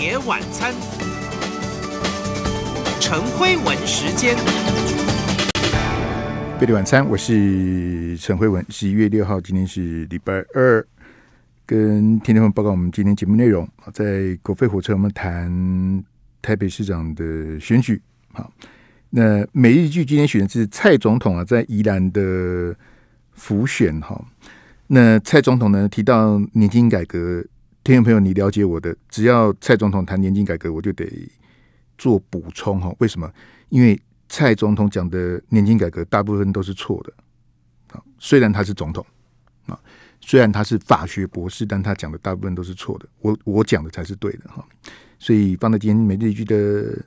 夜晚餐，陈辉文时间。贝蒂晚餐，我是陈慧文。十一月六号，今天是礼拜二，跟天天们报告我们今天节目内容在国废火车我们谈台北市长的选举。好，那每日剧今天选的是蔡总统啊，在宜兰的浮选哈。那蔡总统呢提到年轻改革。听众朋友，你了解我的，只要蔡总统谈年金改革，我就得做补充哈。为什么？因为蔡总统讲的年金改革大部分都是错的啊。虽然他是总统啊，虽然他是法学博士，但他讲的大部分都是错的。我我讲的才是对的哈。所以放在今天每日一句的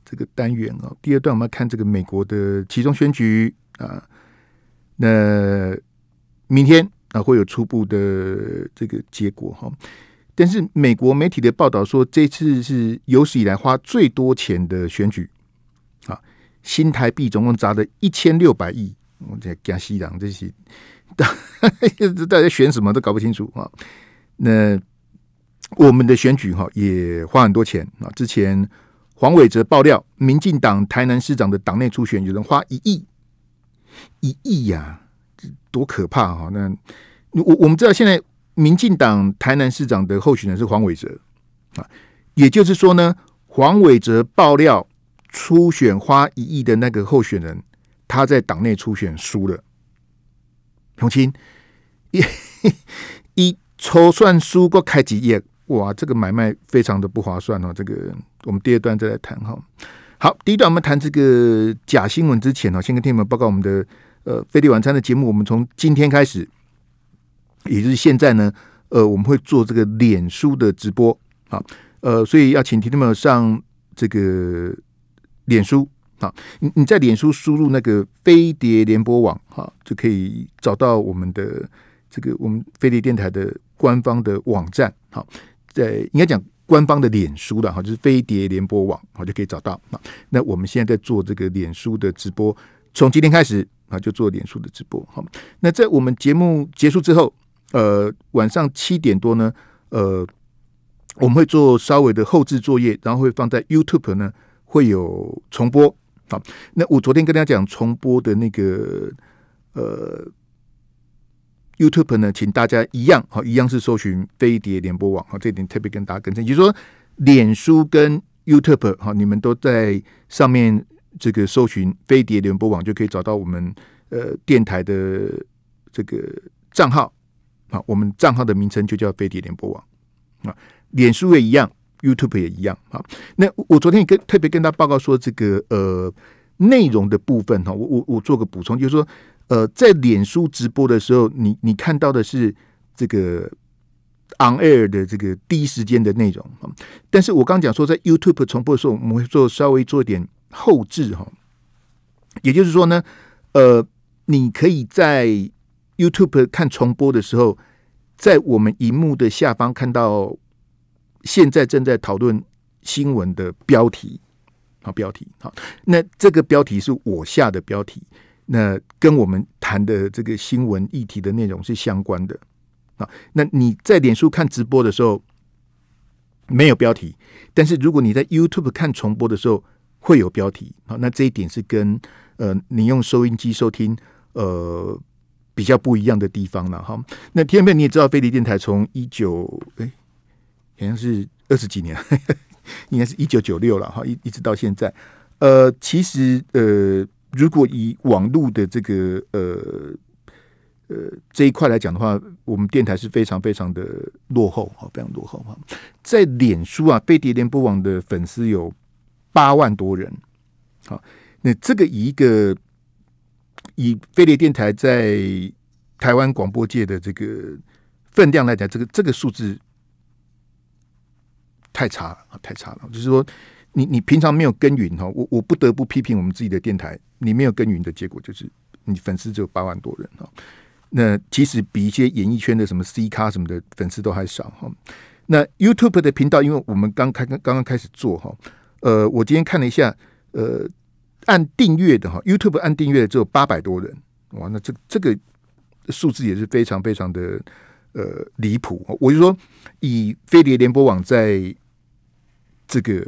这个单元啊，第二段我们要看这个美国的其中选举啊。那明天啊会有初步的这个结果哈。但是美国媒体的报道说，这次是有史以来花最多钱的选举。啊，新台币总共砸了一千六百亿，我在江西党这些，大家选什么都搞不清楚啊。那我们的选举哈也花很多钱啊。之前黄伟哲爆料，民进党台南市长的党内初选有人花一亿，一亿呀，多可怕啊！那我我们知道现在。民进党台南市长的候选人是黄伟哲，啊，也就是说呢，黄伟哲爆料初选花一亿的那个候选人，他在党内初选输了。永清一 一抽算输过开几页，哇，这个买卖非常的不划算哦。这个我们第二段再来谈哈。好，第一段我们谈这个假新闻之前哦，先跟天们报告我们的呃飞利晚餐的节目，我们从今天开始。也就是现在呢，呃，我们会做这个脸书的直播，好，呃，所以要请听众朋友上这个脸书，好，你你在脸书输入那个飞碟联播网，啊，就可以找到我们的这个我们飞碟电台的官方的网站，好，在应该讲官方的脸书的，哈，就是飞碟联播网，好就可以找到。啊。那我们现在在做这个脸书的直播，从今天开始啊，就做脸书的直播。好，那在我们节目结束之后。呃，晚上七点多呢，呃，我们会做稍微的后置作业，然后会放在 YouTube 呢会有重播。好，那我昨天跟大家讲重播的那个呃 YouTube 呢，请大家一样好，一样是搜寻飞碟联播网啊，这点特别跟大家跟也就是说脸书跟 YouTube 哈，你们都在上面这个搜寻飞碟联播网，就可以找到我们呃电台的这个账号。啊，我们账号的名称就叫飞碟联播网。啊，脸书也一样，YouTube 也一样。啊。那我昨天也跟特别跟他报告说，这个呃内容的部分哈，我我我做个补充，就是说呃，在脸书直播的时候，你你看到的是这个 on air 的这个第一时间的内容。但是我刚讲说，在 YouTube 重播的时候，我们会做稍微做一点后置哈。也就是说呢，呃，你可以在。YouTube 看重播的时候，在我们荧幕的下方看到现在正在讨论新闻的标题啊，标题好，那这个标题是我下的标题，那跟我们谈的这个新闻议题的内容是相关的啊。那你在脸书看直播的时候没有标题，但是如果你在 YouTube 看重播的时候会有标题好，那这一点是跟呃，你用收音机收听呃。比较不一样的地方了哈，那天边你也知道，飞碟电台从一九哎好像是二十几年，应该是一九九六了哈，一一直到现在。呃，其实呃，如果以网络的这个呃呃这一块来讲的话，我们电台是非常非常的落后，哈，非常落后哈。在脸书啊，飞碟联播网的粉丝有八万多人，好，那这个一个。以飞利电台在台湾广播界的这个分量来讲，这个这个数字太差了，太差了。就是说，你你平常没有耕耘哈，我我不得不批评我们自己的电台，你没有耕耘的结果就是你粉丝只有八万多人哈。那其实比一些演艺圈的什么 C 咖什么的粉丝都还少哈。那 YouTube 的频道，因为我们刚开刚刚开始做哈，呃，我今天看了一下，呃。按订阅的哈，YouTube 按订阅只有八百多人哇，那这这个数字也是非常非常的呃离谱。我就说，以飞碟联播网在这个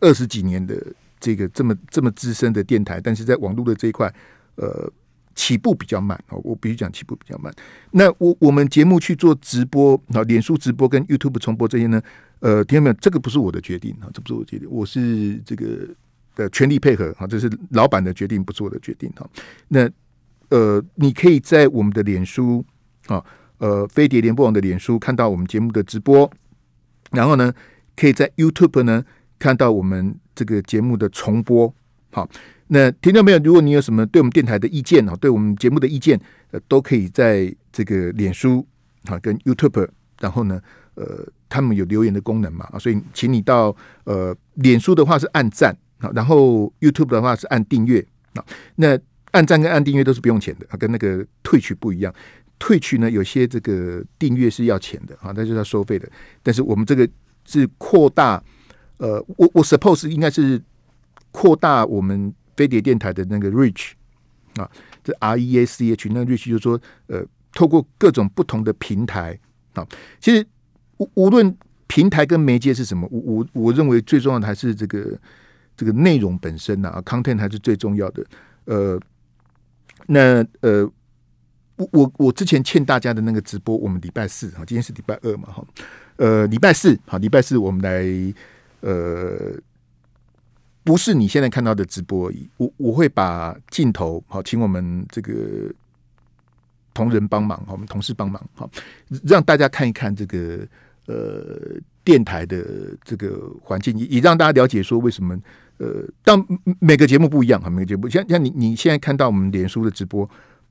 二十几年的这个这么这么资深的电台，但是在网络的这一块，呃，起步比较慢哦，我必须讲起步比较慢。那我我们节目去做直播啊，脸书直播跟 YouTube 重播这些呢，呃，听到没有？这个不是我的决定啊，这不是我的决定，我是这个。的全力配合啊，这是老板的决定，不做的决定哈。那呃，你可以在我们的脸书啊，呃，飞碟联播网的脸书看到我们节目的直播，然后呢，可以在 YouTube 呢看到我们这个节目的重播。好，那听众朋友，如果你有什么对我们电台的意见啊，对我们节目的意见，呃，都可以在这个脸书啊跟 YouTube，然后呢，呃，他们有留言的功能嘛所以请你到呃脸书的话是按赞。啊，然后 YouTube 的话是按订阅，那那按赞跟按订阅都是不用钱的，啊，跟那个退去不一样。退去呢，有些这个订阅是要钱的，啊，那就是要收费的。但是我们这个是扩大，呃，我我 suppose 应该是扩大我们飞碟电台的那个 reach 啊，这 R E A C H，那 reach 就是说，呃，透过各种不同的平台啊，其实无无论平台跟媒介是什么，我我我认为最重要的还是这个。这个内容本身啊 c o n t e n t 还是最重要的。呃，那呃，我我我之前欠大家的那个直播，我们礼拜四哈，今天是礼拜二嘛哈。呃，礼拜四好，礼拜四我们来呃，不是你现在看到的直播，而已，我我会把镜头好，请我们这个同仁帮忙我们同事帮忙好，让大家看一看这个呃电台的这个环境，也让大家了解说为什么。呃，但每个节目不一样哈，每个节目像像你你现在看到我们脸书的直播，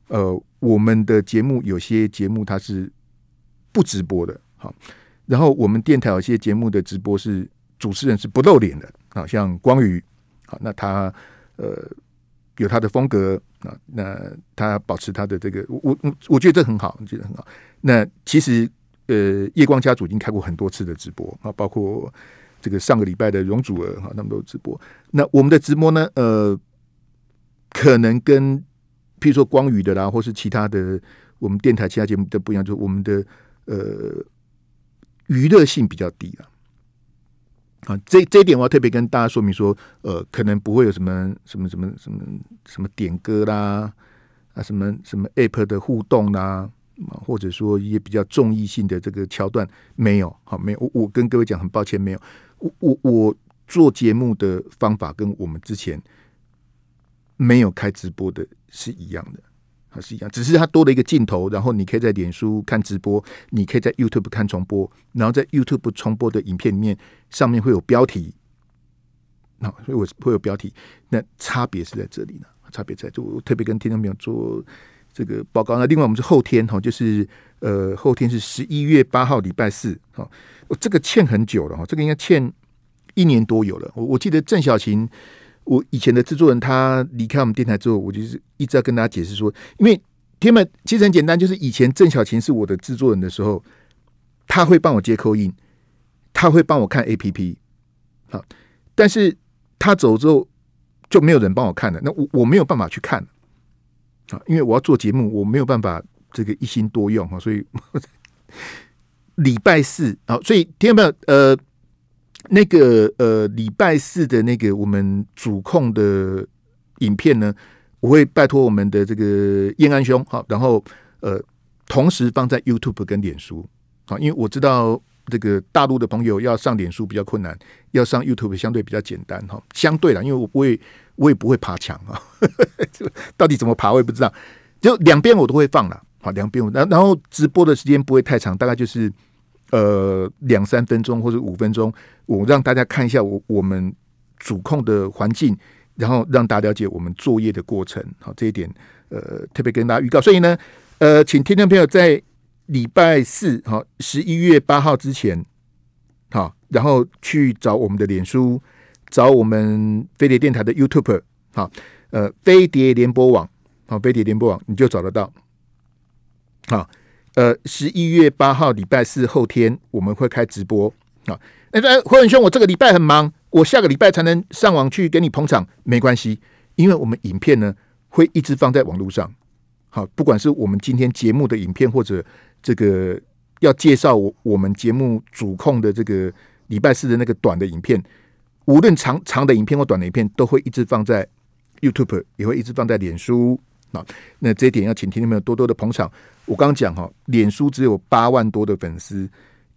呃，我们的节目有些节目它是不直播的，好，然后我们电台有些节目的直播是主持人是不露脸的啊，像光宇，好，那他呃有他的风格啊，那他保持他的这个，我我我觉得这很好，我觉得很好。那其实呃，夜光家族已经开过很多次的直播啊，包括。这个上个礼拜的容祖儿哈，那么多直播。那我们的直播呢，呃，可能跟譬如说光宇的啦，或是其他的我们电台其他节目都不一样，就是我们的呃娱乐性比较低啊。啊，这这一点我要特别跟大家说明说，呃，可能不会有什么什么什么什么什么点歌啦，啊，什么什么 app 的互动啦，或者说一些比较综艺性的这个桥段没有。好，没有，我我跟各位讲，很抱歉，没有。我我我做节目的方法跟我们之前没有开直播的是一样的，还是一样，只是它多了一个镜头。然后你可以在脸书看直播，你可以在 YouTube 看重播，然后在 YouTube 重播的影片里面上面会有标题。那所以我会有标题，那差别是在这里呢，差别在就特别跟听众朋友做这个报告。那另外我们是后天哈，就是。呃，后天是十一月八号，礼拜四。哦，这个欠很久了哈，这个应该欠一年多有了。我我记得郑小琴，我以前的制作人，他离开我们电台之后，我就是一直在跟大家解释说，因为天门其实很简单，就是以前郑小琴是我的制作人的时候，他会帮我接扣音，他会帮我看 A P P。好，但是他走之后就没有人帮我看了，那我我没有办法去看，啊，因为我要做节目，我没有办法。这个一心多用哈，所以礼拜四啊，所以听没有？呃那个呃礼拜四的那个我们主控的影片呢，我会拜托我们的这个燕安兄哈，然后呃同时放在 YouTube 跟脸书啊，因为我知道这个大陆的朋友要上脸书比较困难，要上 YouTube 相对比较简单哈，相对啦，因为我不会我也不会爬墙啊，到底怎么爬我也不知道，就两边我都会放了。两边，然然后直播的时间不会太长，大概就是呃两三分钟或者五分钟，我让大家看一下我我们主控的环境，然后让大家了解我们作业的过程。好，这一点呃特别跟大家预告。所以呢，呃，请听众朋友在礼拜四，好，十一月八号之前，好，然后去找我们的脸书，找我们飞碟电台的 YouTube，好，呃，飞碟联播网，好，飞碟联播网你就找得到。好，呃，十一月八号礼拜四后天我们会开直播。好，那胡文兄，我这个礼拜很忙，我下个礼拜才能上网去给你捧场，没关系，因为我们影片呢会一直放在网络上。好，不管是我们今天节目的影片，或者这个要介绍我我们节目主控的这个礼拜四的那个短的影片，无论长长的影片或短的影片，都会一直放在 YouTube，也会一直放在脸书。那那这点要请听众朋友多多的捧场。我刚刚讲哈，脸书只有八万多的粉丝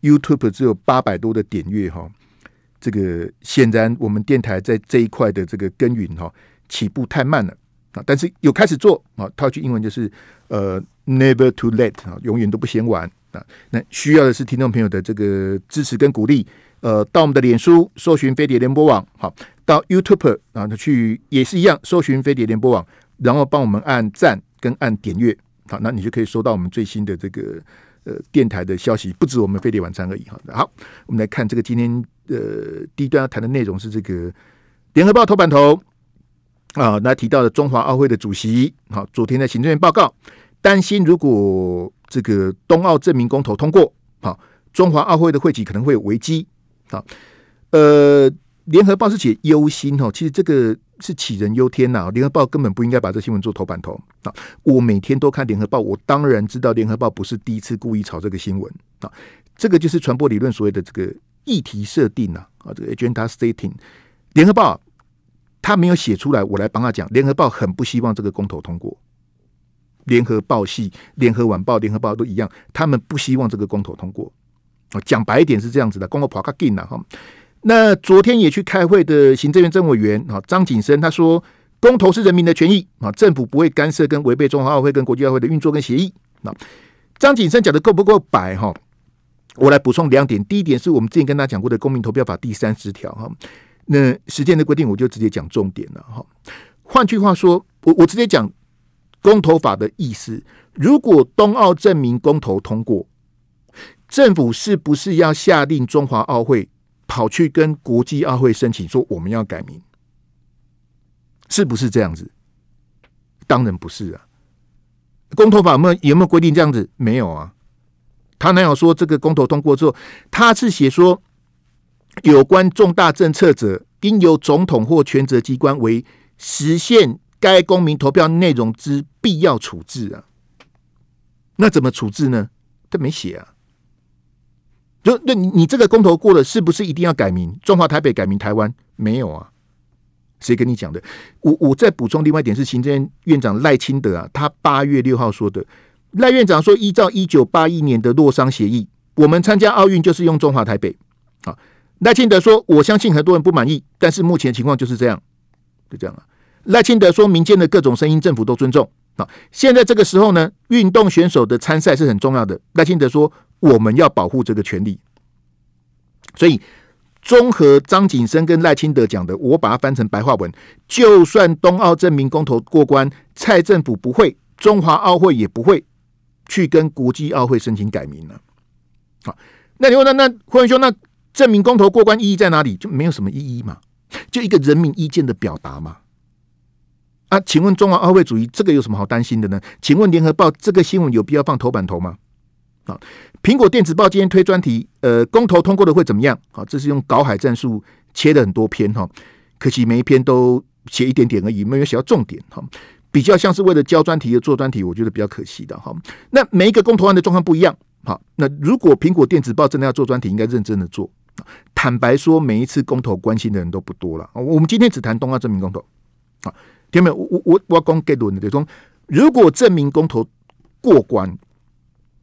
，YouTube 只有八百多的点阅哈。这个显然我们电台在这一块的这个耕耘哈，起步太慢了啊。但是有开始做啊，套句英文就是呃，never too late 啊，永远都不嫌晚啊。那需要的是听众朋友的这个支持跟鼓励。呃，到我们的脸书搜寻飞碟联播网，好，到 YouTube 啊，去也是一样，搜寻飞碟联播网。然后帮我们按赞跟按点阅，好，那你就可以收到我们最新的这个呃电台的消息，不止我们飞碟晚餐而已哈。好，我们来看这个今天呃第一段要谈的内容是这个联合报头版头啊，那提到了中华奥会的主席，好，昨天的行政院报告担心如果这个冬奥证明公投通过，好，中华奥会的会籍可能会危机，好，呃，联合报是写忧心哦，其实这个。是杞人忧天呐！联合报根本不应该把这新闻做头版头啊！我每天都看联合报，我当然知道联合报不是第一次故意炒这个新闻啊！这个就是传播理论所谓的这个议题设定呐啊！这个 agenda setting，联合报他没有写出来，我来帮他讲。联合报很不希望这个公投通过，联合报系、联合晚报、联合报都一样，他们不希望这个公投通过啊！讲白一点是这样子的，公我跑个劲了哈。那昨天也去开会的行政院政委员啊，张景生他说，公投是人民的权益啊，政府不会干涉跟违背中华奥会跟国际奥会的运作跟协议。那张景生讲的够不够白哈？我来补充两点，第一点是我们之前跟他讲过的《公民投票法》第三十条哈。那时间的规定，我就直接讲重点了哈。换句话说，我我直接讲公投法的意思，如果冬奥证明公投通过，政府是不是要下令中华奥会？跑去跟国际奥会申请说我们要改名，是不是这样子？当然不是啊。公投法有没有有没有规定这样子？没有啊。他哪有说这个公投通过之后，他是写说有关重大政策者，应由总统或权责机关为实现该公民投票内容之必要处置啊。那怎么处置呢？他没写啊。就那你你这个公投过了，是不是一定要改名？中华台北改名台湾？没有啊，谁跟你讲的？我我再补充另外一点是，行政院长赖清德啊，他八月六号说的，赖院长说，依照一九八一年的洛桑协议，我们参加奥运就是用中华台北。啊。赖清德说，我相信很多人不满意，但是目前情况就是这样，就这样了。赖清德说，民间的各种声音，政府都尊重。啊。现在这个时候呢，运动选手的参赛是很重要的。赖清德说。我们要保护这个权利，所以综合张景生跟赖清德讲的，我把它翻成白话文。就算冬奥证明公投过关，蔡政府不会，中华奥会也不会去跟国际奥会申请改名了。好，那你问那那霍文兄，那证明公投过关意义在哪里？就没有什么意义嘛？就一个人民意见的表达嘛？啊？请问中华奥会主义这个有什么好担心的呢？请问联合报这个新闻有必要放头版头吗？啊，苹果电子报今天推专题，呃，公投通过的会怎么样？啊，这是用搞海战术切的很多篇哈，可惜每一篇都写一点点而已，没有写到重点哈，比较像是为了交专题而做专题，我觉得比较可惜的哈。那每一个公投案的状况不一样，好，那如果苹果电子报真的要做专题，应该认真的做。坦白说，每一次公投关心的人都不多了。我们今天只谈东亚证明公投，好，听没？有？我我我讲结论的，就说如果证明公投过关。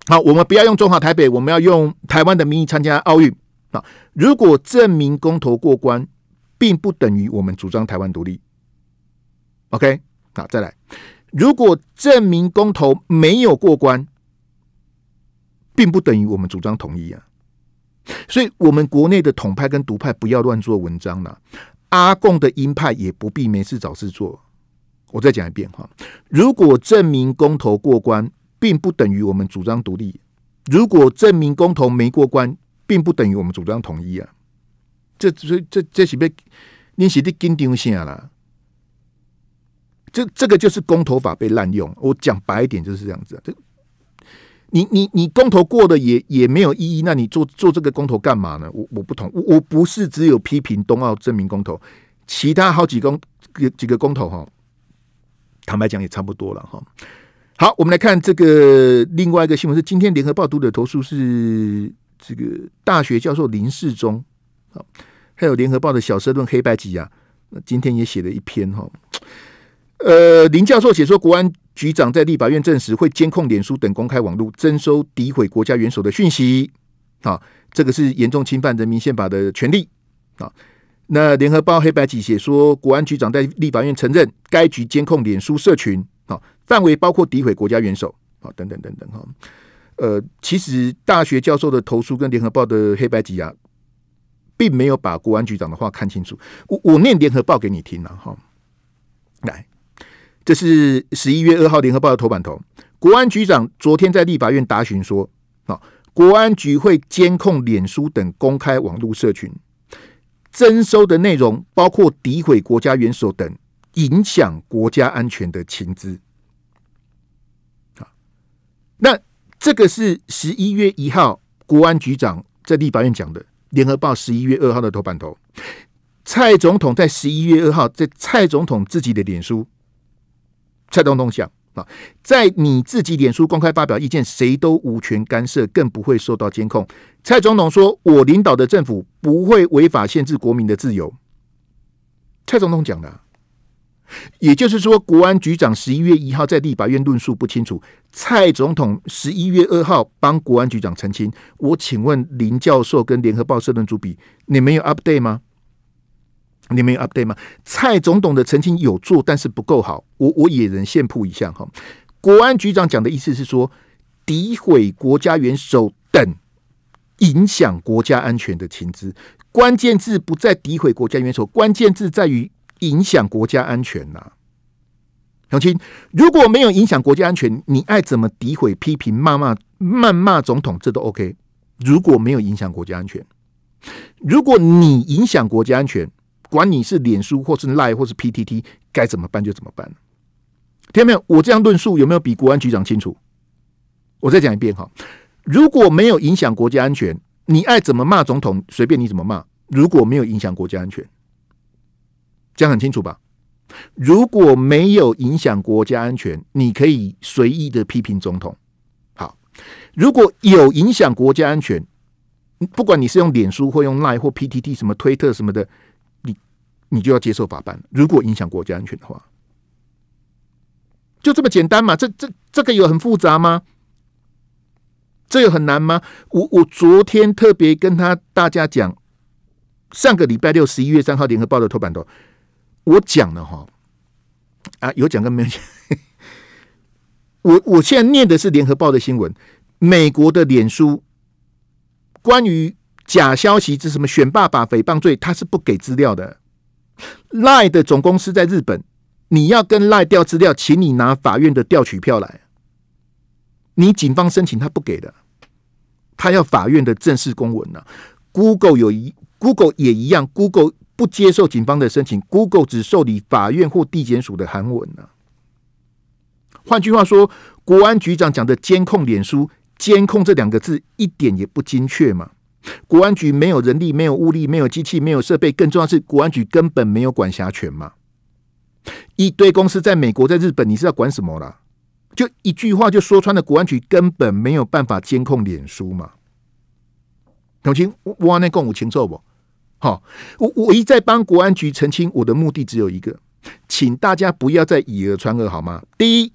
好，我们不要用中华台北，我们要用台湾的名义参加奥运。啊，如果证明公投过关，并不等于我们主张台湾独立。OK，好，再来，如果证明公投没有过关，并不等于我们主张统一啊。所以，我们国内的统派跟独派不要乱做文章了。阿共的鹰派也不必没事找事做。我再讲一遍哈，如果证明公投过关。并不等于我们主张独立。如果证明公投没过关，并不等于我们主张统一啊。这这这这是被你写的跟丢下啦。这这个就是公投法被滥用。我讲白一点就是这样子。这，你你你公投过的也也没有意义。那你做做这个公投干嘛呢？我我不同，我不是只有批评冬奥证明公投，其他好几公几个公投哈，坦白讲也差不多了哈。好，我们来看这个另外一个新闻是，今天联合报读者投诉是这个大学教授林世忠，好，还有联合报的小社论黑白集啊，今天也写了一篇哈。呃，林教授写说国安局长在立法院证实会监控脸书等公开网络，征收诋毁国家元首的讯息，啊，这个是严重侵犯人民宪法的权利啊。那联合报黑白集写说国安局长在立法院承认该局监控脸书社群，啊，范围包括诋毁国家元首啊，等等等等哈。呃，其实大学教授的投诉跟联合报的黑白挤压，并没有把国安局长的话看清楚。我我念联合报给你听了哈。来，这是十一月二号联合报的头版头，国安局长昨天在立法院答询说，啊，国安局会监控脸书等公开网络社群，征收的内容包括诋毁国家元首等影响国家安全的情资。那这个是十一月一号国安局长在立法院讲的，《联合报》十一月二号的头版头。蔡总统在十一月二号在蔡总统自己的脸书，蔡总统讲啊，在你自己脸书公开发表意见，谁都无权干涉，更不会受到监控。蔡总统说：“我领导的政府不会违法限制国民的自由。”蔡总统讲的。也就是说，国安局长十一月一号在立法院论述不清楚，蔡总统十一月二号帮国安局长澄清。我请问林教授跟联合报社论主笔，你没有 update 吗？你没有 update 吗？蔡总统的澄清有做，但是不够好。我我野人现铺一下哈，国安局长讲的意思是说，诋毁国家元首等影响国家安全的情资，关键字不在诋毁国家元首，关键字在于。影响国家安全呐，永青，如果没有影响国家安全，你爱怎么诋毁、批评、骂骂、谩骂总统，这都 OK。如果没有影响国家安全，如果你影响国家安全，管你是脸书或是赖或是 PTT，该怎么办就怎么办。听到没有？我这样论述有没有比国安局长清楚？我再讲一遍哈，如果没有影响国家安全，你爱怎么骂总统，随便你怎么骂。如果没有影响国家安全。讲很清楚吧，如果没有影响国家安全，你可以随意的批评总统。好，如果有影响国家安全，不管你是用脸书或用赖或 PTT 什么推特什么的，你你就要接受法办。如果影响国家安全的话，就这么简单嘛？这这这个有很复杂吗？这个很难吗？我我昨天特别跟他大家讲，上个礼拜六十一月三号，《联合报》的头版头。我讲了哈啊，有讲跟没讲。我我现在念的是联合报的新闻，美国的脸书关于假消息是什么选爸爸诽谤罪，他是不给资料的。赖的总公司在日本，你要跟赖调资料，请你拿法院的调取票来。你警方申请，他不给的，他要法院的正式公文呢。Google 有一，Google 也一样，Google。不接受警方的申请，Google 只受理法院或地检署的函文呢。换句话说，国安局长讲的“监控脸书”，监控这两个字一点也不精确嘛。国安局没有人力、没有物力、没有机器、没有设备，更重要是国安局根本没有管辖权嘛。一堆公司在美国、在日本，你是要管什么啦？就一句话就说穿了，国安局根本没有办法监控脸书嘛。董卿，我那共舞清楚不？好，我我一再帮国安局澄清，我的目的只有一个，请大家不要再以讹传讹，好吗？第一，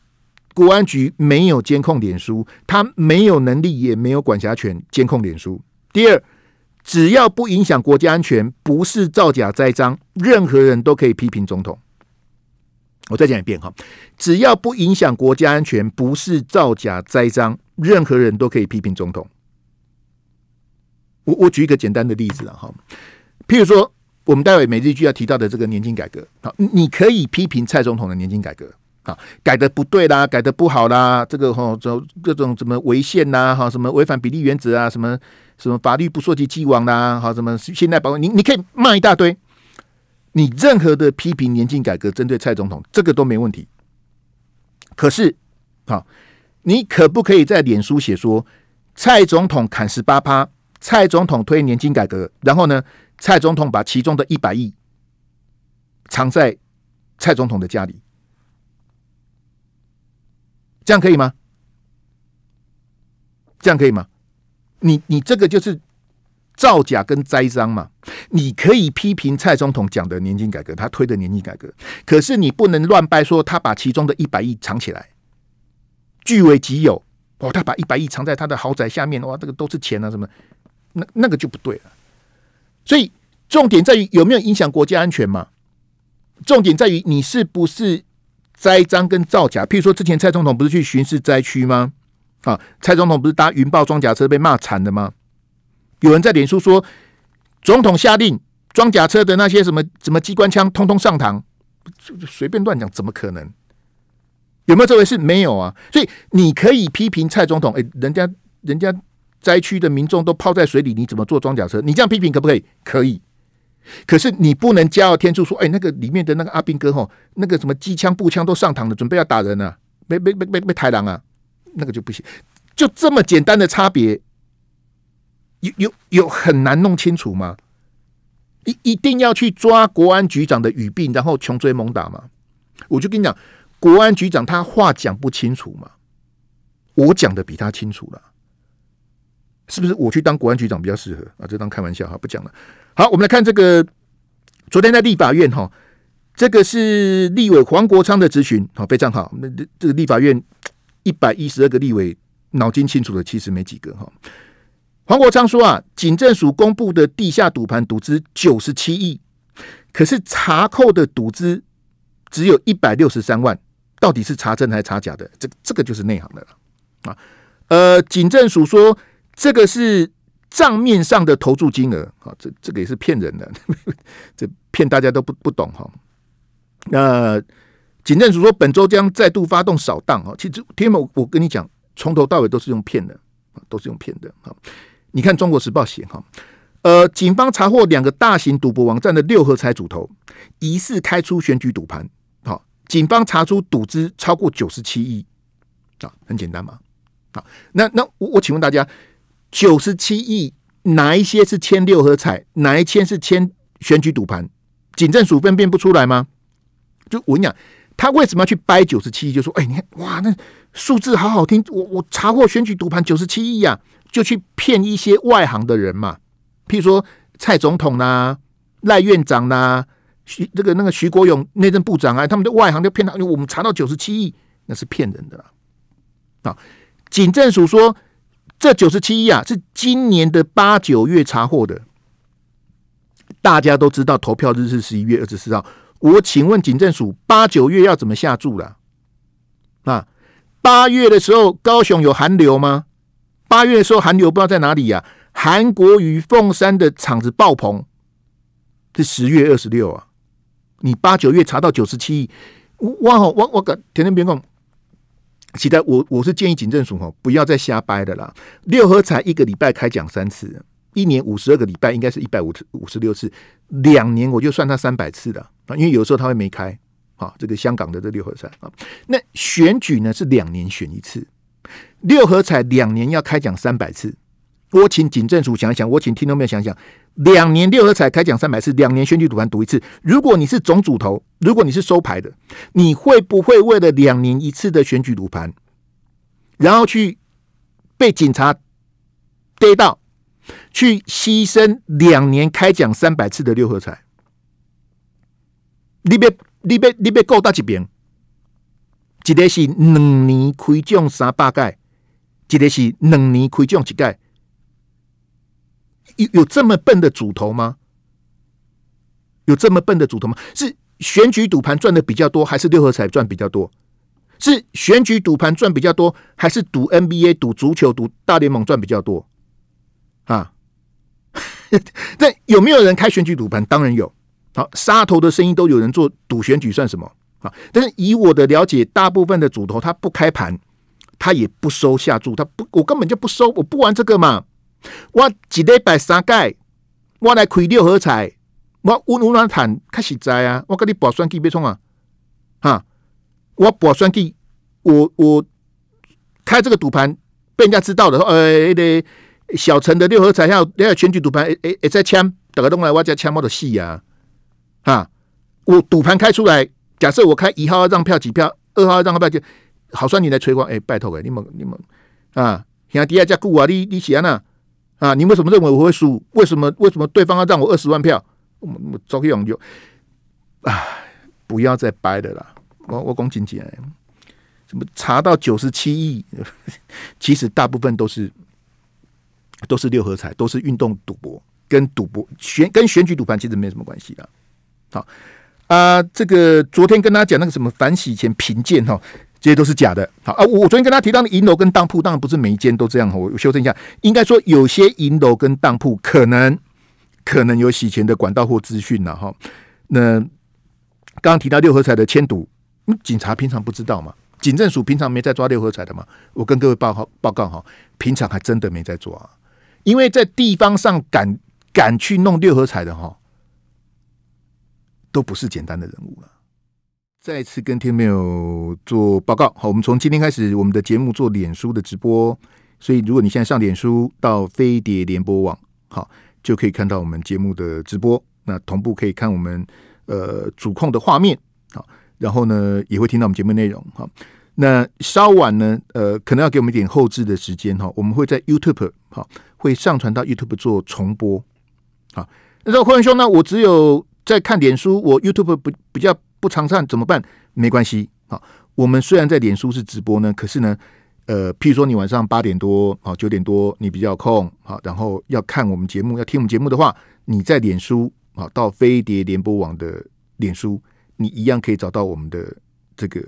国安局没有监控脸书，他没有能力，也没有管辖权监控脸书。第二，只要不影响国家安全，不是造假栽赃，任何人都可以批评总统。我再讲一遍哈，只要不影响国家安全，不是造假栽赃，任何人都可以批评总统。我我举一个简单的例子了哈。譬如说，我们待会每日一句要提到的这个年金改革，好，你可以批评蔡总统的年金改革啊，改的不对啦，改的不好啦，这个哈，这各种什么违宪呐，哈，什么违反比例原则啊，什么什么法律不涉及既往啦，哈，什么现代保你你可以骂一大堆。你任何的批评年金改革针对蔡总统，这个都没问题。可是，好，你可不可以在脸书写说，蔡总统砍十八趴，蔡总统推年金改革，然后呢？蔡总统把其中的一百亿藏在蔡总统的家里，这样可以吗？这样可以吗？你你这个就是造假跟栽赃嘛！你可以批评蔡总统讲的年金改革，他推的年金改革，可是你不能乱掰说他把其中的一百亿藏起来，据为己有。哦，他把一百亿藏在他的豪宅下面，哇，这个都是钱啊，什么那那个就不对了。所以重点在于有没有影响国家安全嘛？重点在于你是不是栽赃跟造假？譬如说，之前蔡总统不是去巡视灾区吗？啊，蔡总统不是搭云豹装甲车被骂惨的吗？有人在脸书说，总统下令装甲车的那些什么什么机关枪，通通上膛，就随便乱讲，怎么可能？有没有这回事？没有啊？所以你可以批评蔡总统，哎，人家人家。灾区的民众都泡在水里，你怎么做装甲车？你这样批评可不可以？可以，可是你不能骄傲天著说：“哎，那个里面的那个阿兵哥吼，那个什么机枪、步枪都上膛了，准备要打人了，没没没没没抬狼啊，那个就不行。”就这么简单的差别，有有有很难弄清楚吗？一一定要去抓国安局长的语病，然后穷追猛打吗？我就跟你讲，国安局长他话讲不清楚嘛，我讲的比他清楚了。是不是我去当国安局长比较适合啊？这当开玩笑哈，不讲了。好，我们来看这个，昨天在立法院哈，这个是立委黄国昌的咨询，好非常好。那这个立法院一百一十二个立委，脑筋清楚的其实没几个哈。黄国昌说啊，警政署公布的地下赌盘赌资九十七亿，可是查扣的赌资只有一百六十三万，到底是查真还是查假的？这这个就是内行的了啊。呃，警政署说。这个是账面上的投注金额啊，这这个也是骗人的，这骗大家都不不懂哈。那警政署说本周将再度发动扫荡啊，其实天某我跟你讲，从头到尾都是用骗的啊，都是用骗的啊。你看《中国时报》写哈，呃，警方查获两个大型赌博网站的六合彩主头，疑似开出选举赌盘。好，警方查出赌资超过九十七亿啊，很简单嘛。好，那那我我请问大家。九十七亿，哪一些是签六合彩，哪一些是签选举赌盘？警政署分辨不出来吗？就我跟你讲，他为什么要去掰九十七亿？就说，哎，你看，哇，那数字好好听。我我查过选举赌盘九十七亿呀，就去骗一些外行的人嘛。譬如说蔡总统啦、赖院长啦、徐这个那个徐国勇内政部长啊，他们的外行就骗他，我们查到九十七亿，那是骗人的啦。啊，警政署说。这九十七亿啊，是今年的八九月查获的。大家都知道投票日是十一月二十四号，我请问警政署，八九月要怎么下注了？啊，八月的时候高雄有寒流吗？八月的时候寒流不知道在哪里呀？韩国与凤山的厂子爆棚，是十月二十六啊。你八九月查到九十七亿，哇哇我个，天天编供。其他我我是建议警政署哈不要再瞎掰的啦。六合彩一个礼拜开奖三次，一年五十二个礼拜应该是一百五十五十六次，两年我就算它三百次了啊。因为有时候他会没开，好这个香港的这六合彩啊。那选举呢是两年选一次，六合彩两年要开奖三百次。我请警政署想一想，我请听众朋友想一想：两年六合彩开奖三百次，两年选举赌盘赌一次。如果你是总主头，如果你是收牌的，你会不会为了两年一次的选举赌盘，然后去被警察逮到，去牺牲两年开奖三百次的六合彩？你被你被你被告大几边？一个是两年开奖三八盖，一个是两年开奖一盖？有这么笨的主头吗？有这么笨的主头吗？是选举赌盘赚的比较多，还是六合彩赚比较多？是选举赌盘赚比较多，还是赌 NBA、赌足球、赌大联盟赚比较多？啊？那 有没有人开选举赌盘？当然有。好，杀头的声音都有人做赌选举，算什么？啊？但是以我的了解，大部分的主头他不开盘，他也不收下注，他不，我根本就不收，我不玩这个嘛。我一礼拜三届，我来开六合彩，我稳稳暖谈，实在啊！我跟你跋算计要创啊！哈，我跋算计，我我开这个赌盘被人家知道的，呃，小陈的六合彩要要全局赌盘，哎诶，在签，逐个拢来，我家签我的戏啊，哈，我赌盘开出来，假设我开一号让票几票，二号让票就好算你来催我，诶，拜托个，你们你们啊，兄弟啊，下加股啊，你你写哪？啊，你为什么认为我会输？为什么？为什么对方要让我二十万票？我们周克勇就，唉，不要再掰的啦。我我讲姐姐，什么查到九十七亿，其实大部分都是都是六合彩，都是运动赌博，跟赌博选跟选举赌盘其实没什么关系的。好啊，这个昨天跟大家讲那个什么反洗钱平鉴哈。这些都是假的，好啊！我昨天跟他提到的银楼跟当铺，当然不是每一间都这样我修正一下，应该说有些银楼跟当铺可能可能有洗钱的管道或资讯了哈。那刚刚提到六合彩的签赌，警察平常不知道嘛？警政署平常没在抓六合彩的嘛？我跟各位报告报告哈，平常还真的没在抓、啊，因为在地方上敢敢去弄六合彩的哈，都不是简单的人物了。再次跟天有做报告，好，我们从今天开始，我们的节目做脸书的直播，所以如果你现在上脸书到飞碟联播网，好，就可以看到我们节目的直播，那同步可以看我们呃主控的画面，好，然后呢也会听到我们节目内容，哈，那稍晚呢，呃，可能要给我们一点后置的时间，哈，我们会在 YouTube 好会上传到 YouTube 做重播，好，那霍元兄，呢，我只有在看脸书，我 YouTube 不比较。不常上怎么办？没关系啊。我们虽然在脸书是直播呢，可是呢，呃，譬如说你晚上八点多啊、九点多你比较空啊，然后要看我们节目、要听我们节目的话，你在脸书啊到飞碟联播网的脸书，你一样可以找到我们的这个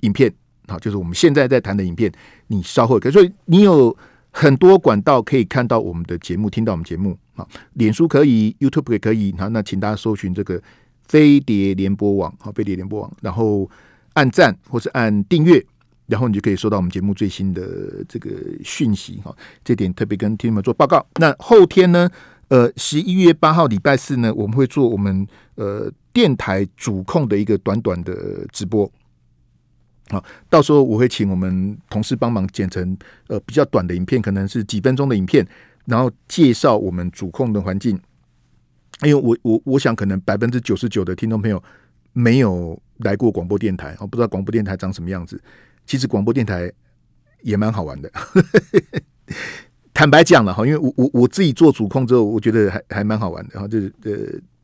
影片好，就是我们现在在谈的影片。你稍后可，所以你有很多管道可以看到我们的节目、听到我们节目啊。脸书可以，YouTube 也可以好，那请大家搜寻这个。飞碟联播网，好，飞碟联播网，然后按赞或是按订阅，然后你就可以收到我们节目最新的这个讯息，哈，这点特别跟听众们做报告。那后天呢，呃，十一月八号礼拜四呢，我们会做我们呃电台主控的一个短短的直播，好，到时候我会请我们同事帮忙剪成呃比较短的影片，可能是几分钟的影片，然后介绍我们主控的环境。因为我我我想可能百分之九十九的听众朋友没有来过广播电台，我不知道广播电台长什么样子。其实广播电台也蛮好玩的。坦白讲了哈，因为我我我自己做主控之后，我觉得还还蛮好玩的哈。就是呃，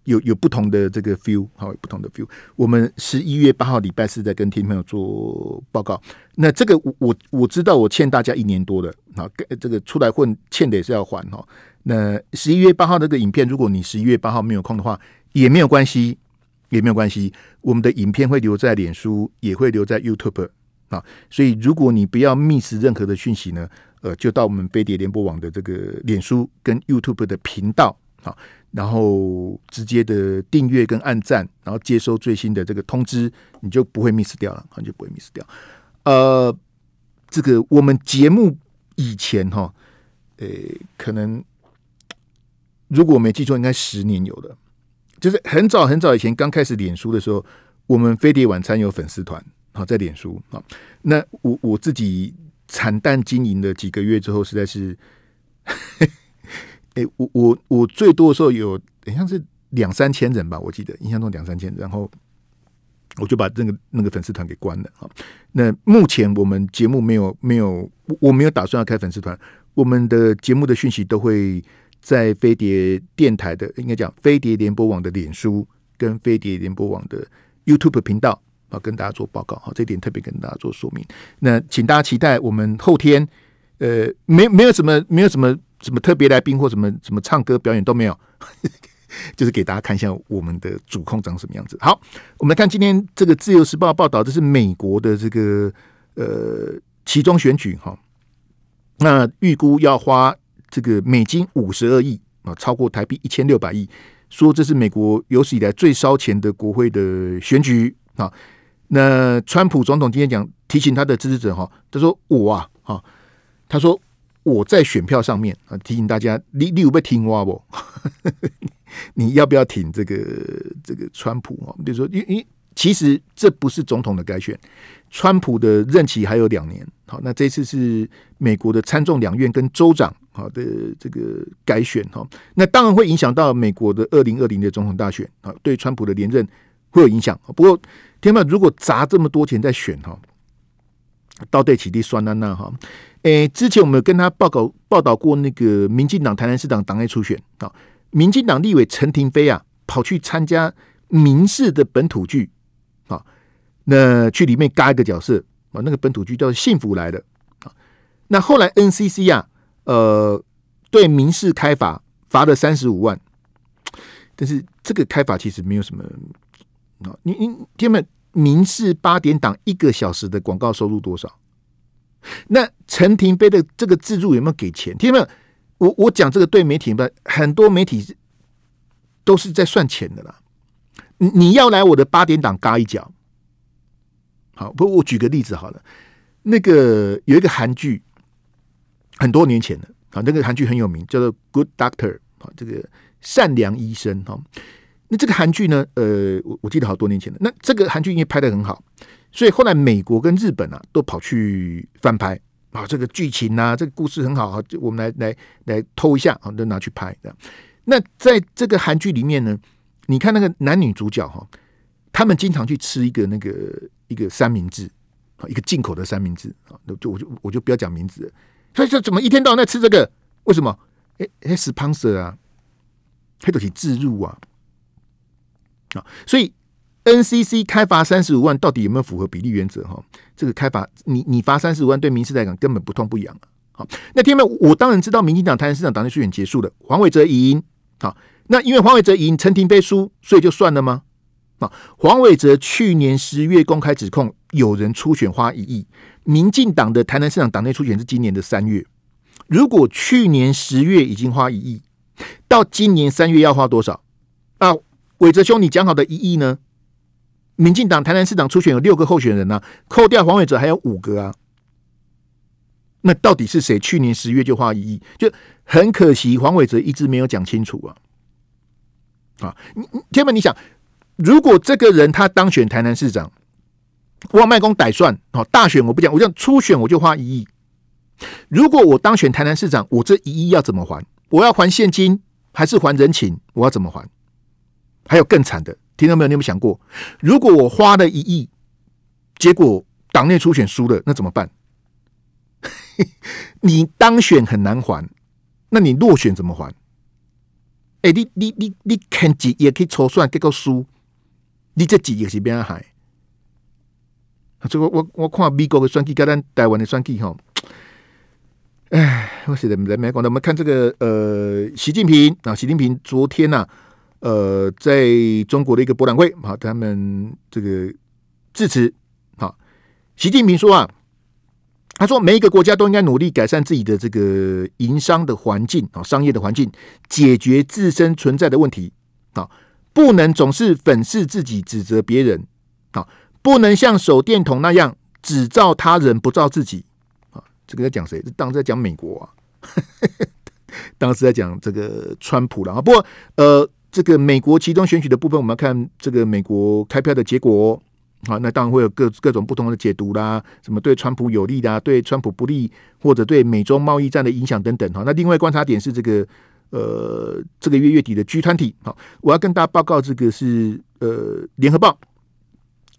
有有不同的这个 f e e l 哈，有不同的 f e e l 我们十一月八号礼拜四在跟听众朋友做报告。那这个我我我知道我欠大家一年多的啊，这个出来混欠的也是要还哈。那十一月八号那个影片，如果你十一月八号没有空的话，也没有关系，也没有关系。我们的影片会留在脸书，也会留在 YouTube 啊。所以如果你不要 miss 任何的讯息呢，呃，就到我们飞碟联播网的这个脸书跟 YouTube 的频道啊，然后直接的订阅跟按赞，然后接收最新的这个通知，你就不会 miss 掉了，你就不会 miss 掉。呃，这个我们节目以前哈，呃，可能。如果我没记错，应该十年有了，就是很早很早以前刚开始脸书的时候，我们飞碟晚餐有粉丝团好在脸书啊。那我我自己惨淡经营了几个月之后，实在是，哎，我我我最多的时候有好像是两三千人吧，我记得印象中两三千，然后我就把那个那个粉丝团给关了啊。那目前我们节目没有没有，我没有打算要开粉丝团，我们的节目的讯息都会。在飞碟电台的，应该讲飞碟联播网的脸书跟飞碟联播网的 YouTube 频道啊，跟大家做报告。好，这点特别跟大家做说明。那请大家期待我们后天，呃，没没有什么，没有什么什么特别来宾或什么什么唱歌表演都没有，就是给大家看一下我们的主控长什么样子。好，我们看今天这个自由时报报道，这是美国的这个呃其中选举哈，那预估要花。这个美金五十二亿啊，超过台币一千六百亿，说这是美国有史以来最烧钱的国会的选举啊。那川普总统今天讲提醒他的支持者哈，他说我啊，哈，他说我在选票上面啊，提醒大家你你有被听挖不？你要不要挺这个这个川普啊？我们就说，因因其实这不是总统的改选，川普的任期还有两年。好，那这次是美国的参众两院跟州长。好的，这个改选哈，那当然会影响到美国的二零二零的总统大选啊，对川普的连任会有影响。不过，天嘛，如果砸这么多钱在选哈，到对起地酸安娜哈，诶，之前我们跟他报告报道过那个民进党台南市长党内初选啊，民进党立委陈廷飞啊，跑去参加民事的本土剧啊，那去里面嘎一个角色啊，那个本土剧叫《幸福来了》啊，那后来 NCC 啊。呃，对民事开罚，罚了三十五万，但是这个开罚其实没有什么。啊，你你听没？民事八点档一个小时的广告收入多少？那陈廷飞的这个自助有没有给钱？听没？我我讲这个对媒体吧，很多媒体都是在算钱的啦。你要来我的八点档嘎一脚，好，不我举个例子好了，那个有一个韩剧。很多年前的啊，那个韩剧很有名，叫做《Good Doctor》啊，这个善良医生哈。那这个韩剧呢，呃，我我记得好多年前的。那这个韩剧因为拍的很好，所以后来美国跟日本啊都跑去翻拍啊，这个剧情啊，这个故事很好啊，就我们来来来偷一下啊，都拿去拍的。那在这个韩剧里面呢，你看那个男女主角哈，他们经常去吃一个那个一个三明治啊，一个进口的三明治啊，就我就我就不要讲名字。所以这怎么一天到晚在吃这个？为什么？哎哎，死胖蛇啊！黑东西自入啊！啊，所以 NCC 开罚三十五万，到底有没有符合比例原则？哈，这个开罚你你罚三十五万，对民事来讲根本不痛不痒啊！好，那天们我当然知道，民进党台湾市长党内选结束了，黄伟哲赢。好，那因为黄伟哲赢，陈廷飞输，所以就算了吗？啊，黄伟哲去年十月公开指控有人出选花一亿。民进党的台南市长党内初选是今年的三月，如果去年十月已经花一亿，到今年三月要花多少？啊，伟哲兄，你讲好的一亿呢？民进党台南市长初选有六个候选人呢，扣掉黄伟哲还有五个啊。那到底是谁去年十月就花一亿？就很可惜，黄伟哲一直没有讲清楚啊。啊，你，天门，你想，如果这个人他当选台南市长？我卖公歹算哦，大选我不讲，我讲初选我就花一亿。如果我当选台南市长，我这一亿要怎么还？我要还现金还是还人情？我要怎么还？还有更惨的，听到没有？你有有想过，如果我花了一亿，结果党内初选输了，那怎么办？你当选很难还，那你落选怎么还？哎，你你你你肯几也可以错算，结果输，你这几又是边海？这个我我看美国的选举跟咱台湾的选举吼，哎，我现在唔没美国，我们看这个呃，习近平啊，习近平昨天呐，呃，在中国的一个博览会啊，他们这个致辞啊，习近平说啊，他说每一个国家都应该努力改善自己的这个营商的环境啊，商业的环境，解决自身存在的问题啊，不能总是粉饰自己，指责别人啊。不能像手电筒那样只照他人不照自己啊！这个在讲谁？当时在讲美国啊，当时在讲这个川普了啊。不过，呃，这个美国其中选举的部分，我们要看这个美国开票的结果好，那当然会有各各种不同的解读啦，什么对川普有利的，对川普不利，或者对美中贸易战的影响等等哈。那另外观察点是这个呃，这个月月底的 G 团体，好，我要跟大家报告这个是呃，联合报。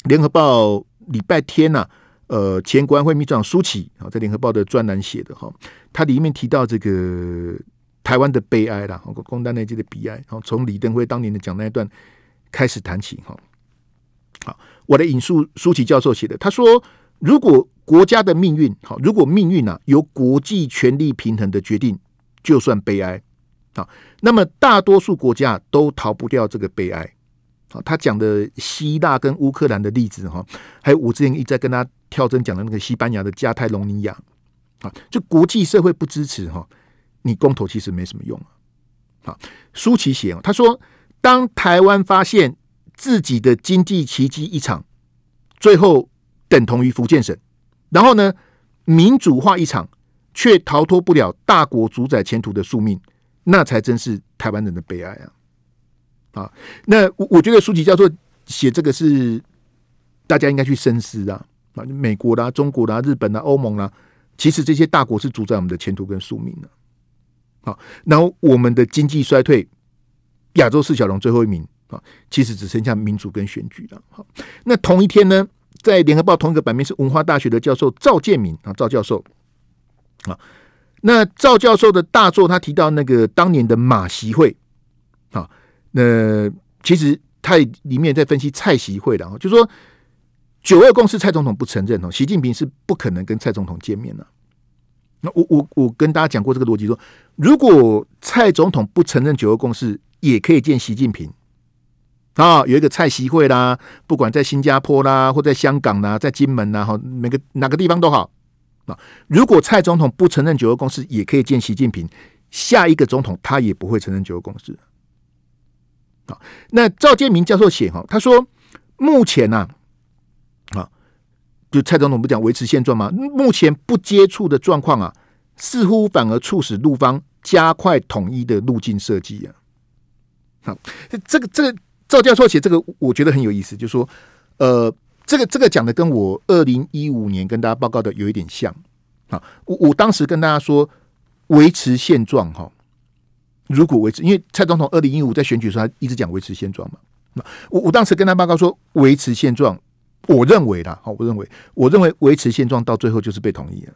联合报礼拜天呐，呃，前国安会秘书长苏启啊，在联合报的专栏写的哈，他里面提到这个台湾的悲哀啦，国公单内的悲哀，然从李登辉当年的讲那一段开始谈起哈。好，我的引述苏启教授写的，他说：如果国家的命运好，如果命运啊由国际权力平衡的决定，就算悲哀啊，那么大多数国家都逃不掉这个悲哀。啊，他讲的希腊跟乌克兰的例子哈，还有我之前一再跟他跳针讲的那个西班牙的加泰隆尼亚，啊，就国际社会不支持哈，你公投其实没什么用啊。好，舒淇写哦，他说，当台湾发现自己的经济奇迹一场，最后等同于福建省，然后呢，民主化一场，却逃脱不了大国主宰前途的宿命，那才真是台湾人的悲哀啊。啊，那我我觉得书籍叫做写这个是大家应该去深思啊啊，美国啦、中国啦、日本啦、欧盟啦，其实这些大国是主宰我们的前途跟宿命的。好，然后我们的经济衰退，亚洲四小龙最后一名啊，其实只剩下民主跟选举了。好，那同一天呢，在联合报同一个版面是文化大学的教授赵建明啊，赵教授啊，那赵教授的大作他提到那个当年的马席会啊。那其实他里面在分析蔡习会的啊，就说九二共识蔡总统不承认哦，习近平是不可能跟蔡总统见面的。那我我我跟大家讲过这个逻辑，说如果蔡总统不承认九二共识，也可以见习近平啊，有一个蔡习会啦，不管在新加坡啦，或在香港啦，在金门啦，哈，每个哪个地方都好啊。如果蔡总统不承认九二共识，也可以见习近平。下一个总统他也不会承认九二共识。那赵建明教授写哈，他说目前呢、啊，就蔡总统不讲维持现状吗？目前不接触的状况啊，似乎反而促使陆方加快统一的路径设计啊。好，这个这个赵教授写这个，我觉得很有意思，就说呃，这个这个讲的跟我二零一五年跟大家报告的有一点像啊。我我当时跟大家说维持现状哈。如果维持，因为蔡总统二零一五在选举时，候他一直讲维持现状嘛。那我我当时跟他报告说，维持现状，我认为啦，好，我认为，我认为维持现状到最后就是被统一了。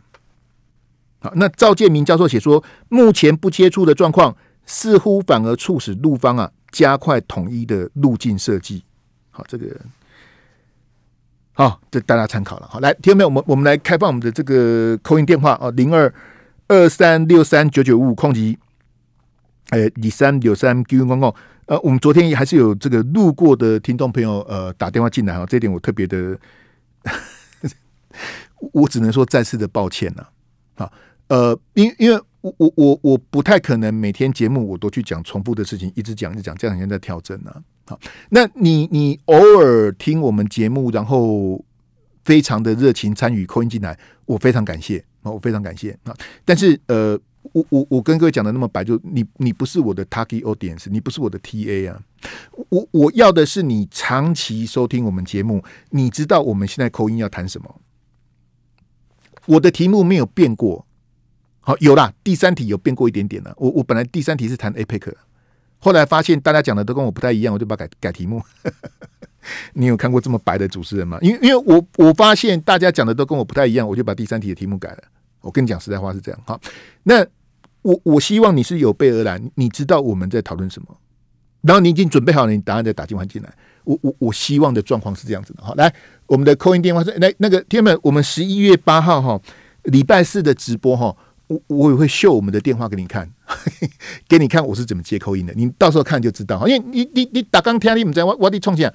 好，那赵建明教授写说，目前不接触的状况，似乎反而促使陆方啊加快统一的路径设计。好，这个好，这大家参考了。好，来听没有？我们我们来开放我们的这个口音电话啊，零二二三六三九九五五空集。呃，李三、有三 Q Q 公告，呃，我们昨天还是有这个路过的听众朋友呃打电话进来啊，这一点我特别的，我只能说再次的抱歉了啊，呃，因因为我我我我不太可能每天节目我都去讲重复的事情，一直讲一直讲，这两天在调整呢。好，那你你偶尔听我们节目，然后非常的热情参与扣音进来，我非常感谢啊，我非常感谢啊，但是呃。我我我跟各位讲的那么白，就你你不是我的 Takio 点子，你不是我的 TA 啊！我我要的是你长期收听我们节目，你知道我们现在口音要谈什么？我的题目没有变过，好有啦，第三题有变过一点点了。我我本来第三题是谈 APEC，后来发现大家讲的都跟我不太一样，我就把改改题目。你有看过这么白的主持人吗？因为因为我我发现大家讲的都跟我不太一样，我就把第三题的题目改了。我跟你讲实在话是这样哈，那我我希望你是有备而来，你知道我们在讨论什么，然后你已经准备好了，你答案再打进环境来。我我我希望的状况是这样子的哈，来，我们的扣音电话是那那个天门，我们十一月八号哈，礼拜四的直播哈，我我也会秀我们的电话给你看，给你看我是怎么接扣音的，你到时候看就知道哈，因为你你你打刚天你不在挖挖地创建，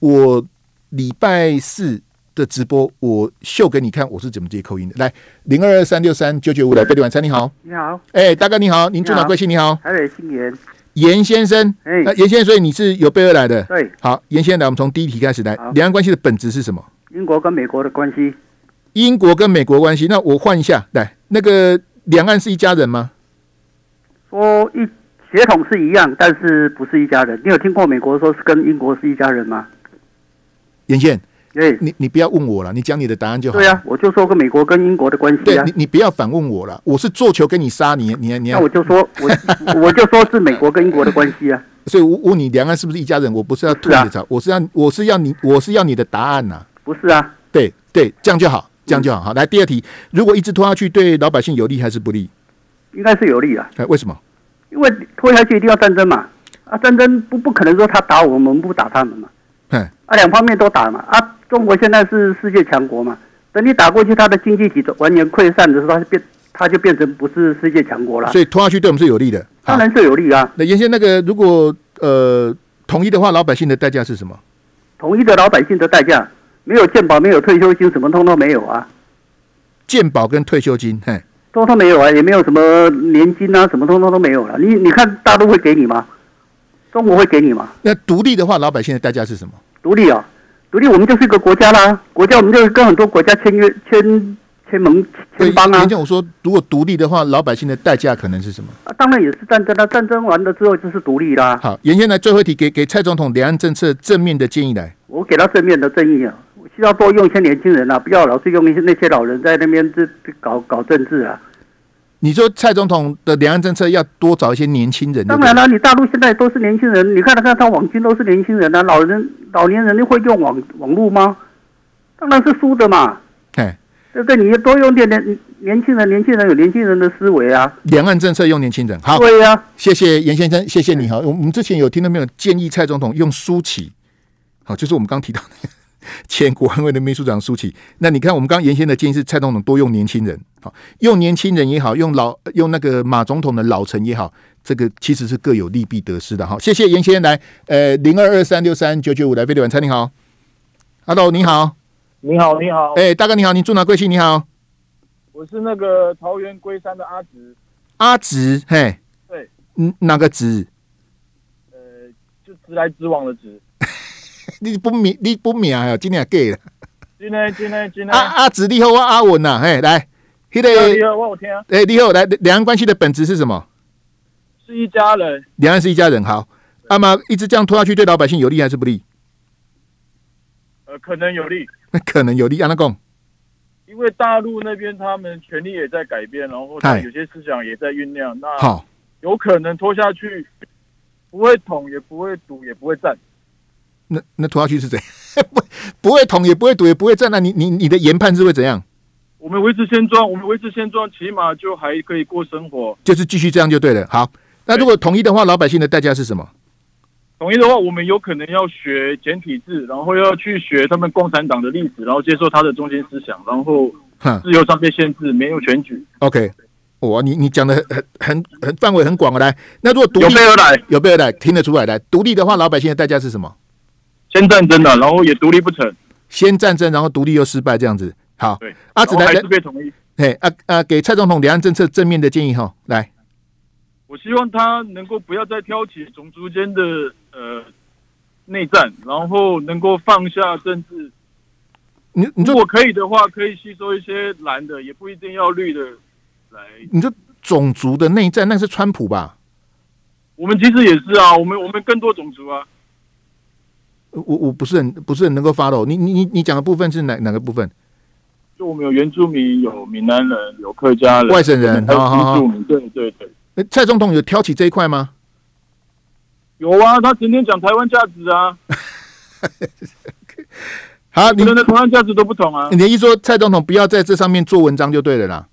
我礼拜四。的直播，我秀给你看，我是怎么接口音的。来，零二二三六三九九五，来贝里晚餐，你好，你好，哎，大哥你好，您住哪贵姓？你好，台北严。严先生，哎，那严先生，所以你是有备而来的，对，好，严先生，来，我们从第一题开始来，两岸关系的本质是什么？英国跟美国的关系，英国跟美国关系，那我换一下，来，那个两岸是一家人吗？哦，一血统是一样，但是不是一家人。你有听过美国说是跟英国是一家人吗？严先生。哎，你你不要问我了，你讲你的答案就好。对呀，我就说跟美国跟英国的关系。对，你你不要反问我了，我是做球跟你杀你，你你要。那我就说，我 我就说是美国跟英国的关系啊。所以，我问你，两岸是不是一家人？我不是要吐你槽，我是要我是要你，我是要你的答案呐。不是啊。对对，这样就好，这样就好。好，来第二题，如果一直拖下去，对老百姓有利还是不利？应该是有利啊。哎，为什么？因为拖下去一定要战争嘛。啊，战争不不可能说他打我们不打他们嘛。哼，啊，两方面都打嘛啊！中国现在是世界强国嘛，等你打过去，它的经济体都完全溃散的时候，它就变，它就变成不是世界强国了。所以拖下去对我们是有利的，当然是有利啊。那原先那个如果呃统一的话，老百姓的代价是什么？统一的老百姓的代价，没有健保，没有退休金，什么通通没有啊。健保跟退休金，嘿，通通没有啊，也没有什么年金啊，什么通通都没有了。你你看大陆会给你吗？中国会给你吗？那独立的话，老百姓的代价是什么？独立啊，独立，我们就是一个国家啦。国家，我们就是跟很多国家签约、签、签盟、签邦啊。我说，如果独立的话，老百姓的代价可能是什么？当然也是战争啦。战争完了之后就是独立啦。好，严先生，最后题给给蔡总统两岸政策正面的建议来。我给他正面的建议啊，需要多用一些年轻人啊，不要老是用一些那些老人在那边这搞搞政治啊。你说蔡总统的两岸政策要多找一些年轻人。当然了，你大陆现在都是年轻人，你看他看他网军都是年轻人啊，老人、老年人会用网网络吗？当然是输的嘛。哎，对对，你要多用点年年轻人，年轻人有年轻人的思维啊。两岸政策用年轻人好。对呀，谢谢严先生，谢谢你哈。我们之前有听到没有建议蔡总统用苏淇？好，就是我们刚提到的。前国安会的秘书长苏启，那你看我们刚刚先的建议是蔡总统多用年轻人，好用年轻人也好，用老用那个马总统的老臣也好，这个其实是各有利弊得失的哈。谢谢严先来，呃，零二二三六三九九五来飞碟晚餐，你好，阿 lo 你好，你好你好，哎大哥你好，你住哪贵姓？你好，我是那个桃园龟山的阿直，阿直，嘿，对，嗯，哪个直？呃，就直来直往的直。你不明你不明啊！今年假的，今年今年今年。阿阿子你好，我阿文呐，嘿来，你好，你好，我有听。哎，你好，来，两岸关系的本质是什么？是一家人。两岸是一家人，好。那么一直这样拖下去，对老百姓有利还是不利？呃，可能有利。那可能有利，阿那公。因为大陆那边他们权力也在改变，然后有些思想也在酝酿，那好，有可能拖下去不会捅，也不会堵，也不会战。那那涂下去是怎样？不不会统，也不会堵，也不会战。那你你你的研判是会怎样？我们维持现状，我们维持现状，起码就还可以过生活。就是继续这样就对了。好，那如果统一的话，老百姓的代价是什么？统一的话，我们有可能要学简体字，然后要去学他们共产党的历史，然后接受他的中心思想，然后自由上被限制，没有选举。OK，哇，你你讲的很很很范围很广。来，那如果独立有备而来，有备而来，听得出来。来，独立的话，老百姓的代价是什么？先战争了，然后也独立不成。先战争，然后独立又失败，这样子。好，对。阿紫来来，特别同意。哎，啊啊，给蔡总统两岸政策正面的建议哈，来。我希望他能够不要再挑起种族间的呃内战，然后能够放下政治。你，如果可以的话，可以吸收一些蓝的，也不一定要绿的来。你这种族的内战，那是川普吧？我们其实也是啊，我们我们更多种族啊。我我不是很不是很能够发 w 你你你你讲的部分是哪哪个部分？就我们有原住民，有闽南人，有客家人，外省人，他原住民。对对对。哎，蔡总统有挑起这一块吗？有啊，他整天讲台湾价值啊。好，你们的台湾价值都不同啊。你的意思说蔡总统不要在这上面做文章就对了啦。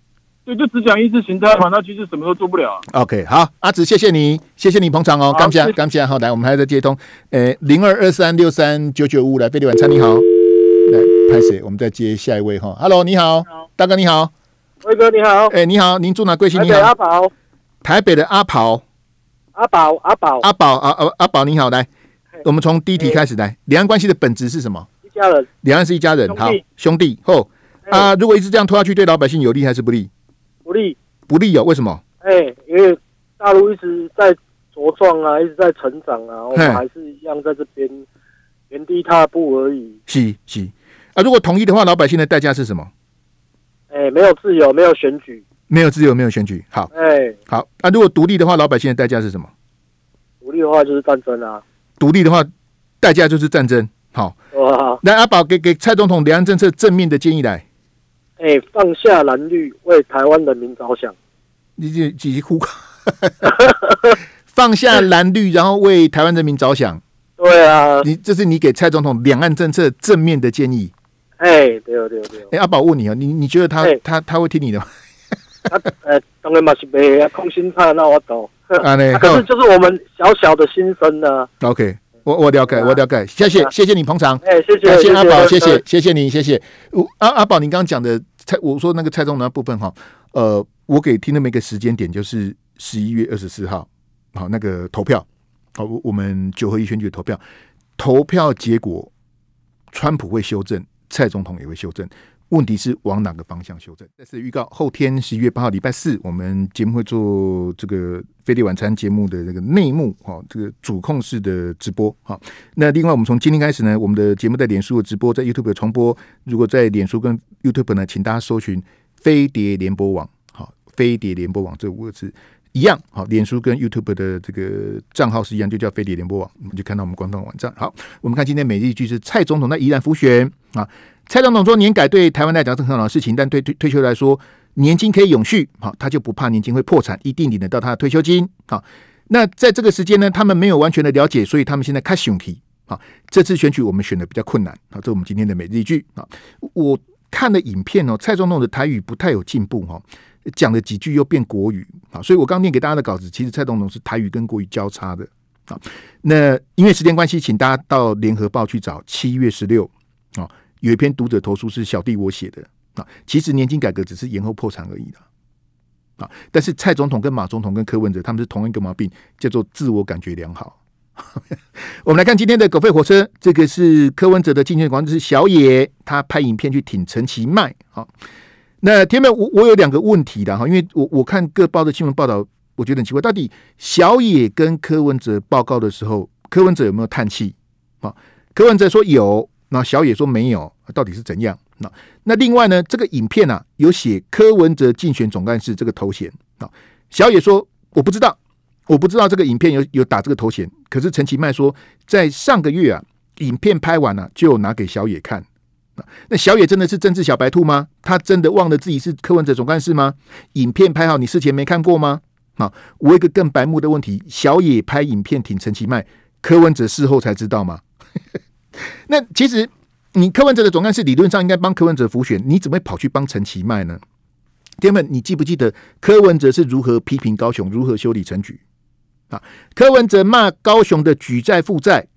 对，就只讲意识形态嘛，那其实什么都做不了。OK，好，阿紫，谢谢你，谢谢你捧场哦。刚下，刚下，好，来，我们还在接通。诶，零二二三六三九九五，来，飞利晚餐，你好，来，拍始，我们再接下一位哈。Hello，你好，大哥你好，威哥你好，哎，你好，您住哪？贵姓？你好，阿宝，台北的阿宝，阿宝，阿宝，阿宝，阿啊，阿宝，你好，来，我们从第一题开始来，两岸关系的本质是什么？一家人，两岸是一家人，好，兄弟，后啊，如果一直这样拖下去，对老百姓有利还是不利？不利，不利哦？为什么？哎，因为大陆一直在茁壮啊，一直在成长啊，我们还是一样在这边原地踏步而已。是是，啊，如果同意的话，老百姓的代价是什么？哎，没有自由，没有选举，没有自由，没有选举。好，哎，好，啊，如果独立的话，老百姓的代价是什么？独立的话就是战争啊！独立的话代价就是战争。好，来，阿宝给给蔡总统两岸政策正面的建议来。哎，放下蓝绿，为台湾人民着想。你就继续哭。放下蓝绿，然后为台湾人民着想。对啊，你这是你给蔡总统两岸政策正面的建议。哎，对对对。哎，阿宝问你啊，你你觉得他他他会听你的吗？他 呃，当然嘛是没啊，空心菜那我懂。啊那 可是就是我们小小的心声呢。OK，我我了解，我了解。谢谢谢谢你捧场。哎，谢谢，谢谢阿宝，谢谢谢谢你，谢谢。阿阿宝，你刚刚讲的。蔡，我说那个蔡总南部分哈，呃，我给听那么一个时间点，就是十一月二十四号，好，那个投票，好，我们九合一选举投票，投票结果，川普会修正，蔡总统也会修正。问题是往哪个方向修正？再次预告，后天十一月八号礼拜四，我们节目会做这个飞碟晚餐节目的这个内幕，哈，这个主控式的直播，哈。那另外，我们从今天开始呢，我们的节目在脸书的直播，在 YouTube 的重播。如果在脸书跟 YouTube 呢，请大家搜寻“飞碟联播网”，好，“飞碟联播网”这五个字。一样好，脸书跟 YouTube 的这个账号是一样，就叫飞碟联播网，们就看到我们官方网站。好，我们看今天每日一句是蔡总统，那依然浮选啊。蔡总统说，年改对台湾来讲是很好的事情，但对退退休来说，年金可以永续，好，他就不怕年金会破产，一定领得到他的退休金。好，那在这个时间呢，他们没有完全的了解，所以他们现在开始用题。好，这次选举我们选的比较困难。好，这我们今天的每日一句啊。我看的影片哦，蔡总统的台语不太有进步哈。讲了几句又变国语，啊，所以我刚念给大家的稿子，其实蔡总统是台语跟国语交叉的，那因为时间关系，请大家到联合报去找七月十六，啊，有一篇读者投诉是小弟我写的，啊，其实年金改革只是延后破产而已的，啊，但是蔡总统跟马总统跟柯文哲他们是同一个毛病，叫做自我感觉良好。我们来看今天的狗吠火车，这个是柯文哲的竞选广是小野，他拍影片去挺陈其迈，那天麦，我我有两个问题的哈，因为我我看各报的新闻报道，我觉得很奇怪，到底小野跟柯文哲报告的时候，柯文哲有没有叹气啊？柯文哲说有，那小野说没有，到底是怎样？那那另外呢，这个影片啊，有写柯文哲竞选总干事这个头衔啊，小野说我不知道，我不知道这个影片有有打这个头衔，可是陈其迈说，在上个月啊，影片拍完了就拿给小野看。那小野真的是政治小白兔吗？他真的忘了自己是柯文哲总干事吗？影片拍好，你事前没看过吗？啊，我一个更白目的问题：小野拍影片挺陈其迈，柯文哲事后才知道吗？那其实你柯文哲的总干事理论上应该帮柯文哲辅选，你怎么会跑去帮陈其迈呢？天问，你记不记得柯文哲是如何批评高雄，如何修理陈局？啊，柯文哲骂高雄的举债负债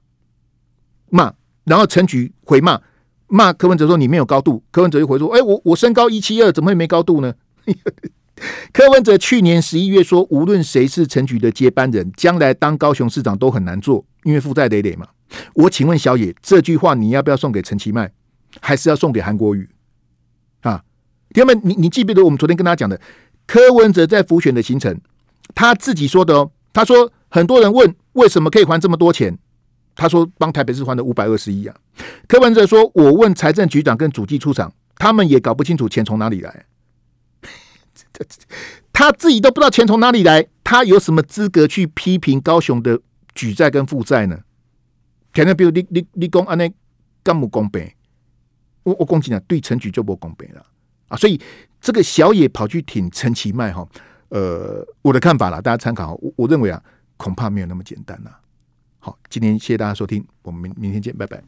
骂，然后陈局回骂。骂柯文哲说你没有高度，柯文哲就回说：哎，我我身高一七二，怎么会没高度呢？柯文哲去年十一月说，无论谁是陈局的接班人，将来当高雄市长都很难做，因为负债累累嘛。我请问小野这句话，你要不要送给陈其迈，还是要送给韩国瑜？啊，朋们，你你记不记得我们昨天跟他讲的柯文哲在福选的行程？他自己说的哦，他说很多人问为什么可以还这么多钱。他说：“帮台北市还的五百二十亿啊。”柯文哲说：“我问财政局长跟主计处长，他们也搞不清楚钱从哪里来，他自己都不知道钱从哪里来，他有什么资格去批评高雄的举债跟负债呢？”Can y 你你 be l 干木公平？我我恭敬讲，对陈局就不公平了啊！所以这个小野跑去挺陈其迈哈？呃，我的看法啦，大家参考。我我认为啊，恐怕没有那么简单呐。好，今天谢谢大家收听，我们明明天见，拜拜。